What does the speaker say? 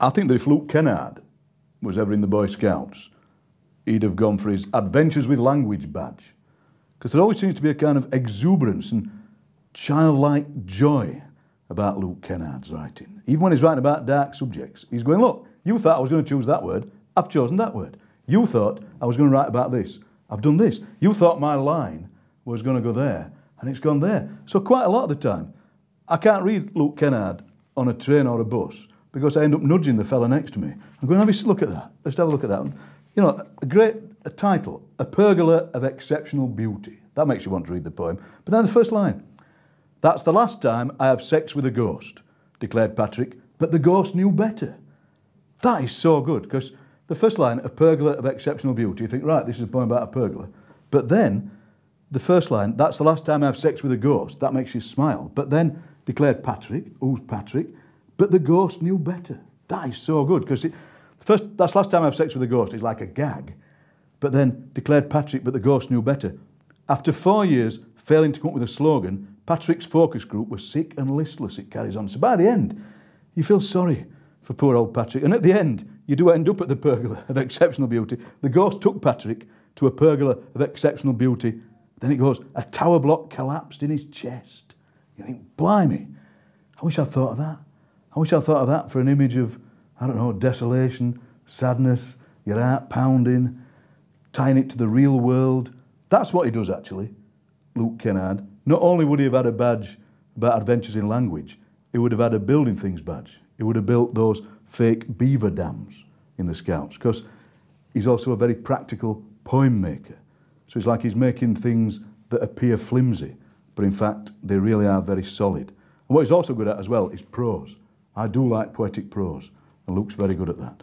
I think that if Luke Kennard was ever in the Boy Scouts, he'd have gone for his Adventures with Language badge. Because there always seems to be a kind of exuberance and childlike joy about Luke Kennard's writing. Even when he's writing about dark subjects, he's going, Look, you thought I was going to choose that word, I've chosen that word. You thought I was going to write about this, I've done this. You thought my line was going to go there, and it's gone there. So, quite a lot of the time, I can't read Luke Kennard on a train or a bus because I end up nudging the fella next to me. I'm going to have a look at that. Let's have a look at that. You know, a great a title, A Pergola of Exceptional Beauty. That makes you want to read the poem. But then the first line, that's the last time I have sex with a ghost, declared Patrick, but the ghost knew better. That is so good, because the first line, A Pergola of Exceptional Beauty, you think, right, this is a poem about a pergola. But then, the first line, that's the last time I have sex with a ghost, that makes you smile. But then, declared Patrick, who's Patrick? But the ghost knew better. That is so good because first that's last time I have sex with a ghost. It's like a gag. But then declared Patrick, but the ghost knew better. After four years failing to come up with a slogan, Patrick's focus group was sick and listless. It carries on. So by the end, you feel sorry for poor old Patrick. And at the end, you do end up at the pergola of exceptional beauty. The ghost took Patrick to a pergola of exceptional beauty. Then it goes, a tower block collapsed in his chest. You think, blimey, I wish I'd thought of that. I wish I thought of that for an image of, I don't know, desolation, sadness, your heart pounding, tying it to the real world. That's what he does actually, Luke Kennard. Not only would he have had a badge about adventures in language, he would have had a building things badge. He would have built those fake beaver dams in the Scouts because he's also a very practical poem maker. So it's like he's making things that appear flimsy, but in fact they really are very solid. And what he's also good at as well is prose. I do like poetic prose, and Luke's very good at that.